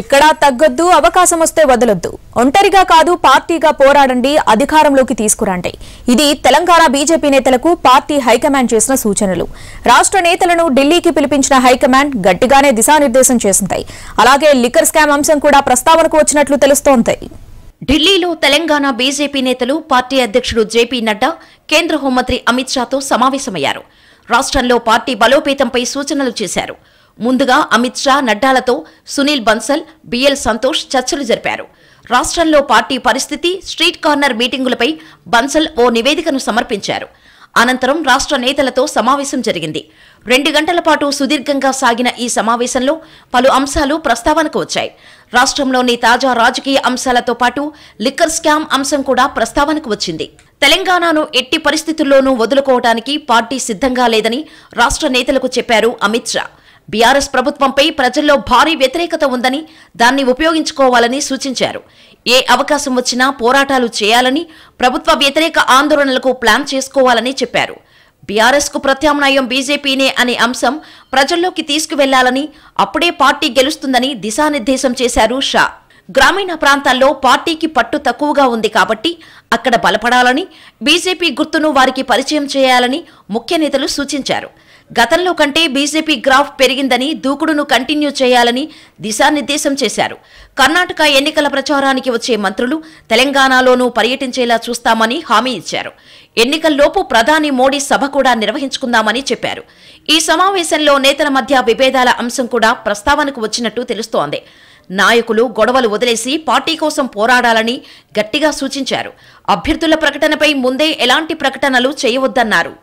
ఎక్కడా తగ్గొద్దు అవకాశం వస్తే వదలొద్దు ఒంటరిగా కాదు పార్టీగా పోరాడండి అధికారంలోకి తీసుకురండి ఇది తెలంగాణ బీజేపీ నేతలకు పార్టీ హైకమాండ్ చేసిన సూచనలు రాష్ట్ర నేతలను ఢిల్లీకి పిలిపించిన హైకమాండ్ గట్టిగానే దిశానిర్దేశం చేసింది అలాగే లిక్కర్ స్కామ్ అంశం కూడా ప్రస్తావనకు వచ్చినట్లు తెలుస్తోంది ఢిల్లీలో తెలంగాణ బీజేపీ నేతలు పార్టీ అధ్యక్షుడు జేపీ నడ్డా కేంద్ర హోంమంత్రి అమిత్ షాతో సమావేశమయ్యారు రాష్ట్రంలో పార్టీ బలోపేతంపై సూచనలు చేశారు ముందుగా అమిత్ షా నడ్డాలతో సునీల్ బన్సల్ బిఎల్ సంతోష్ చర్చలు జరిపారు రాష్ట్రంలో పార్టీ పరిస్థితి స్ట్రీట్ కార్నర్ మీటింగులపై బన్సల్ ఓ నివేదికను సమర్పించారు అనంతరం రాష్ట్ర నేతలతో సమావేశం జరిగింది రెండు గంటల పాటు సుదీర్ఘంగా సాగిన ఈ సమావేశంలో పలు అంశాలు ప్రస్తావనకు వచ్చాయి రాష్ట్రంలోని తాజా రాజకీయ అంశాలతో పాటు లిక్కర్ స్కామ్ అంశం కూడా ప్రస్తావనకు వచ్చింది తెలంగాణను ఎట్టి పరిస్థితుల్లోనూ వదులుకోవడానికి పార్టీ సిద్ధంగా లేదని రాష్ట్ర నేతలకు చెప్పారు అమిత్ షా బీఆర్ఎస్ ప్రభుత్వంపై ప్రజల్లో భారీ వ్యతిరేకత ఉందని దాన్ని ఉపయోగించుకోవాలని సూచించారు ఏ అవకాశం వచ్చినా పోరాటాలు చేయాలని ప్రభుత్వ వ్యతిరేక ఆందోళనలకు ప్లాన్ చేసుకోవాలని చెప్పారు బీఆర్ఎస్కు ప్రత్యామ్నాయం బీజేపీనే అనే అంశం ప్రజల్లోకి తీసుకువెళ్లాలని అప్పుడే పార్టీ గెలుస్తుందని దిశానిర్దేశం చేశారు షా గ్రామీణ ప్రాంతాల్లో పార్టీకి పట్టు తక్కువగా ఉంది కాబట్టి అక్కడ బలపడాలని బీజేపీ గుర్తును వారికి పరిచయం చేయాలని ముఖ్య నేతలు సూచించారు గతంలో కంటే బీజేపీ గ్రాఫ్ పెరిగిందని దూకుడును కంటిన్యూ చేయాలని దిశానిర్దేశం చేశారు కర్ణాటక ఎన్నికల ప్రచారానికి వచ్చే మంత్రులు తెలంగాణలోనూ పర్యటించేలా చూస్తామని హామీ ఇచ్చారు ఎన్నికల్లోపు ప్రధాని మోడీ సభ కూడా నిర్వహించుకుందామని చెప్పారు ఈ సమావేశంలో నేతల మధ్య విభేదాల అంశం కూడా ప్రస్తావనకు వచ్చినట్టు తెలుస్తోంది నాయకులు గొడవలు వదిలేసి పార్టీ కోసం పోరాడాలని గట్టిగా సూచించారు అభ్యర్థుల ప్రకటనపై ముందే ఎలాంటి ప్రకటనలు చేయవద్దన్నారు